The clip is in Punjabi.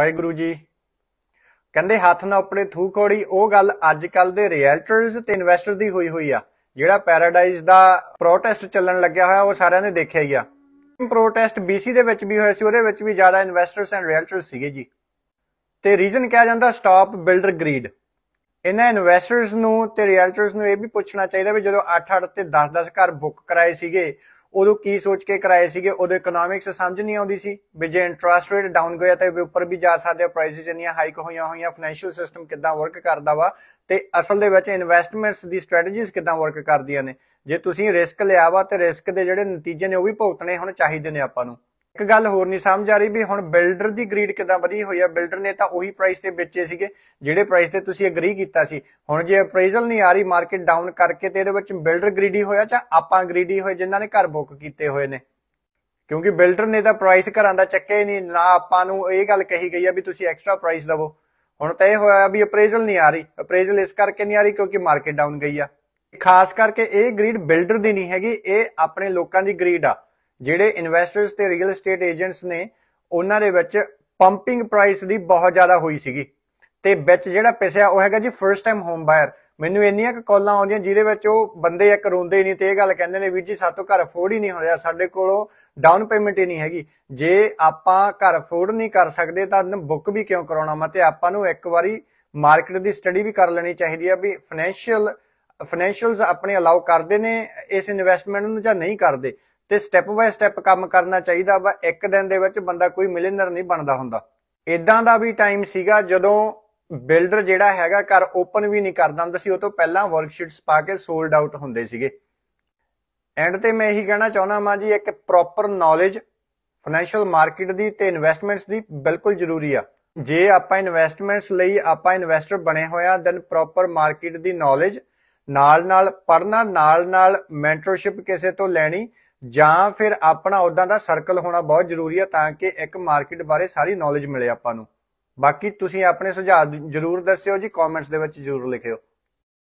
ਵਾਹਿਗੁਰੂ ਜੀ ਕਹਿੰਦੇ ਹੱਥ ਨਾ ਆਪਣੇ ਥੂ ਕੋੜੀ ਉਹ ਗੱਲ ਅੱਜ ਕੱਲ ਦੇ ਰੀਅਲਟਰਸ ਤੇ ਇਨਵੈਸਟਰ ਦੀ ਹੋਈ ਹੋਈ ਆ ਜਿਹੜਾ ਪੈਰਾਡਾਈਜ਼ ਦਾ ਪ੍ਰੋਟੈਸਟ ਚੱਲਣ ਲੱਗਿਆ ਹੋਇਆ ਉਹ ਸਾਰਿਆਂ ਨੇ ਦੇਖਿਆ ਹੀ ਆ ਪ੍ਰੋਟੈਸਟ BC ਦੇ ਵਿੱਚ ਵੀ ਹੋਇਆ ਸੀ ਉਹਦੇ ਵਿੱਚ ਵੀ ਜ਼ਿਆਦਾ ਇਨਵੈਸਟਰਸ ਐਂਡ ਰੀਅਲਟਰਸ ਸੀਗੇ ਜੀ ਤੇ ਰੀਜ਼ਨ ਕਿਹਾ ਜਾਂਦਾ ਸਟਾਪ ਬਿਲਡਰ ਗਰੀਡ ਇਹਨਾਂ ਇਨਵੈਸਟਰਸ ਨੂੰ ਤੇ ਰੀਅਲਟਰਸ ਨੂੰ ਇਹ ਵੀ ਪੁੱਛਣਾ ਚਾਹੀਦਾ ਵੀ ਜਦੋਂ 8-8 ਤੇ 10-10 ਘਰ ਬੁੱਕ ਕਰਾਏ ਸੀਗੇ ਉਦੋਂ ਕੀ ਸੋਚ ਕੇ ਕਰਾਏ ਸੀਗੇ ਉਹਦੇ ਇਕਨੋਮਿਕਸ ਸਮਝ ਨਹੀਂ ਆਉਂਦੀ ਸੀ ਵੀ ਜੇ ਇੰਟਰਸਟ ਰੇਟ ਡਾਊਨ ਗਿਆ ਤਾਂ ਉੱਪਰ ਵੀ ਜਾ ਸਕਦੇ ਆ ਪ੍ਰਾਈਸਿਸ ਇੰਨੀਆਂ ਹਾਈਕ ਹੋਈਆਂ ਹੋਈਆਂ ਫਾਈਨੈਂਸ਼ੀਅਲ ਸਿਸਟਮ ਕਿੱਦਾਂ ਵਰਕ ਕਰਦਾ ਵਾ ਤੇ ਅਸਲ ਦੇ ਵਿੱਚ ਇਨਵੈਸਟਮੈਂਟਸ ਦੀ ਸਟ੍ਰੈਟਜੀਜ਼ ਕਿੱਦਾਂ ਵਰਕ ਕਰਦੀਆਂ ਨੇ ਜੇ ਤੁਸੀਂ ਰਿਸਕ ਲਿਆ ਵਾ ਤੇ ਰਿਸਕ ਦੇ ਜਿਹੜੇ ਨਤੀਜੇ ਨੇ ਉਹ ਵੀ ਭੁਗਤਣੇ ਹੁਣ ਚਾਹੀਦੇ ਨੇ ਆਪਾਂ ਨੂੰ ਇੱਕ ਗੱਲ ਹੋਰ ਨਹੀਂ ਸਮਝ ਆ ਰਹੀ ਵੀ ਹੁਣ ਬਿਲਡਰ ਦੀ ਗਰੀਡ ਕਿਦਾਂ ਵਧੀ ਹੋਈ ਆ ਬਿਲਡਰ ਨੇ ਤਾਂ ਉਹੀ ਪ੍ਰਾਈਸ ਤੇ ਵੇਚੇ ਸੀਗੇ ਜਿਹੜੇ ਪ੍ਰਾਈਸ ਤੇ ਤੁਸੀਂ ਐਗਰੀ ਕੀਤਾ ਸੀ ਹੁਣ ਜੇ ਅਪਰੇਜ਼ਲ ਨਹੀਂ ਆ ਰਹੀ ਮਾਰਕੀਟ ਡਾਊਨ ਕਰਕੇ ਤੇ ਇਹਦੇ ਵਿੱਚ ਬਿਲਡਰ ਗਰੀਡੀ ਹੋਇਆ ਜਾਂ ਆਪਾਂ ਗਰੀਡੀ ਹੋਏ ਜਿਨ੍ਹਾਂ ਨੇ ਘਰ ਬੁੱਕ ਕੀਤੇ ਹੋਏ ਨੇ ਕਿਉਂਕਿ ਬਿਲਡਰ ਨੇ ਤਾਂ ਪ੍ਰਾਈਸ ਘਰਾਂ ਦਾ ਚੱਕਿਆ ਹੀ ਨਹੀਂ ਨਾ ਆਪਾਂ ਨੂੰ ਇਹ ਗੱਲ ਕਹੀ ਗਈ ਆ ਵੀ ਤੁਸੀਂ ਐਕਸਟਰਾ ਪ੍ਰਾਈਸ ਦਵੋ ਹੁਣ ਤਾਂ ਇਹ ਹੋਇਆ ਵੀ ਅਪਰੇਜ਼ਲ ਨਹੀਂ ਆ ਰਹੀ ਅਪਰੇਜ਼ਲ ਇਸ ਕਰਕੇ ਨਹੀਂ ਆ ਰਹੀ ਕਿਉਂਕਿ ਮਾਰਕੀਟ ਡਾਊਨ ਗਈ ਆ ਖਾਸ ਕਰਕੇ ਇਹ ਗਰੀਡ ਬਿਲਡਰ ਦੀ ਨਹੀਂ ਹੈਗੀ ਇਹ ਆਪਣੇ ਲੋਕਾਂ ਦੀ ਗਰੀਡ ਆ ਜਿਹੜੇ ਇਨਵੈਸਟਰਸ ਤੇ ਰੀਅਲ ਏਸਟੇਟ ਏਜੰਟਸ ਨੇ ਉਹਨਾਂ ਦੇ ਵਿੱਚ ਪੰਪਿੰਗ ਪ੍ਰਾਈਸ ਦੀ ਬਹੁਤ ਜ਼ਿਆਦਾ ਹੋਈ ਸੀਗੀ ਤੇ ਵਿੱਚ ਜਿਹੜਾ ਪਿਸਿਆ ਉਹ ਹੈਗਾ ਜੀ ਫਰਸਟ ਟਾਈਮ ਹੋਮ ਬਾਇਰ ਮੈਨੂੰ ਇੰਨੀਆਂ ਕ ਕਾਲਾਂ ਆਉਂਦੀਆਂ ਜਿਹਦੇ ਵਿੱਚ ਉਹ ਬੰਦੇ ਇੱਕ ਰੋਂਦੇ ਨਹੀਂ ਤੇ ਇਹ ਗੱਲ ਕਹਿੰਦੇ ਨੇ ਵੀ ਜੀ ਸਾਤੋਂ ਘਰ ਅਫੋਰਡ ਹੀ ਨਹੀਂ ਹੋ ਰਿਹਾ ਸਾਡੇ ਕੋਲੋਂ ਡਾਊਨ ਪੇਮੈਂਟ ਹੀ ਨਹੀਂ ਹੈਗੀ ਜੇ ਆਪਾਂ ਘਰ ਅਫੋਰਡ ਨਹੀਂ ਕਰ ਸਕਦੇ ਤਾਂ ਬੁੱਕ ਵੀ ਕਿਉਂ ਕਰਾਉਣਾ ਮੈਂ ਤੇ ਆਪਾਂ ਨੂੰ ਇੱਕ ਵਾਰੀ ਮਾਰਕੀਟ ਦੀ ਸਟੱਡੀ ਵੀ ਕਰ ਲੈਣੀ ਚਾਹੀਦੀ ਆ ਵੀ ਫਾਈਨੈਂਸ਼ੀਅਲ ਫਾਈਨੈਂਸ਼ੀਅਲਸ ਆਪਣੇ ਅਲਾਉ ਕਰਦੇ ਨੇ ਇਸ ਇਨਵੈਸਟਮੈਂਟ ਨੂੰ ਜਾਂ ਨਹੀਂ ਕਰਦੇ ਤੇ ਸਟੈਪ ਬਾਈ ਸਟੈਪ ਕੰਮ ਕਰਨਾ ਚਾਹੀਦਾ ਵਾ ਇੱਕ ਦਿਨ ਦੇ ਵਿੱਚ ਬੰਦਾ ਕੋਈ ਮਿਲੀਨਰ ਨਹੀਂ ਬਣਦਾ ਹੁੰਦਾ ਇਦਾਂ ਦਾ ਵੀ ਟਾਈਮ ਸੀਗਾ ਜਦੋਂ ਬਿਲਡਰ ਜਿਹੜਾ ਹੈਗਾ ਘਰ ਓਪਨ ਵੀ ਨਹੀਂ ਕਰਦਾ ਹੁੰਦਾ ਸੀ ਉਹ ਤੋਂ ਪਹਿਲਾਂ ਵਰਕਸ਼ੀਟਸ ਪਾ ਕੇ ਸੋਲਡ ਆਊਟ ਹੁੰਦੇ ਸੀਗੇ ਐਂਡ ਤੇ ਮੈਂ ਇਹੀ ਕਹਿਣਾ ਚਾਹੁੰਦਾ ਮਾਂ ਜੀ ਇੱਕ ਪ੍ਰੋਪਰ ਨੌਲੇਜ ਫਾਈਨੈਂਸ਼ੀਅਲ ਮਾਰਕੀਟ ਦੀ ਤੇ ਇਨਵੈਸਟਮੈਂਟਸ ਦੀ ਬਿਲਕੁਲ ਜ਼ਰੂਰੀ ਆ ਜੇ ਆਪਾਂ ਇਨਵੈਸਟਮੈਂਟਸ ਲਈ ਆਪਾਂ ਇਨਵੈਸਟਰ ਬਣੇ ਹੋਇਆ ਦੈਨ ਪ੍ਰੋਪਰ ਮਾਰਕੀਟ ਦੀ ਨੌਲੇਜ ਨਾਲ ਨਾਲ ਪੜਨਾ ਨਾਲ ਨਾਲ ਮੈਂਟਰਸ਼ਿਪ ਕਿਸੇ ਤੋਂ ਲੈਣੀ ਜਾਂ ਫਿਰ ਆਪਣਾ ਉਦਾਂ ਦਾ ਸਰਕਲ ਹੋਣਾ ਬਹੁਤ ਜ਼ਰੂਰੀ ਹੈ ਤਾਂ ਕਿ ਇੱਕ ਮਾਰਕੀਟ ਬਾਰੇ ਸਾਰੀ ਨੌਲੇਜ ਮਿਲੇ ਆਪਾਂ ਨੂੰ ਬਾਕੀ ਤੁਸੀਂ ਆਪਣੇ ਸੁਝਾਅ ਜ਼ਰੂਰ ਦੱਸਿਓ ਜੀ ਕਮੈਂਟਸ ਦੇ ਵਿੱਚ ਜ਼ਰੂਰ ਲਿਖਿਓ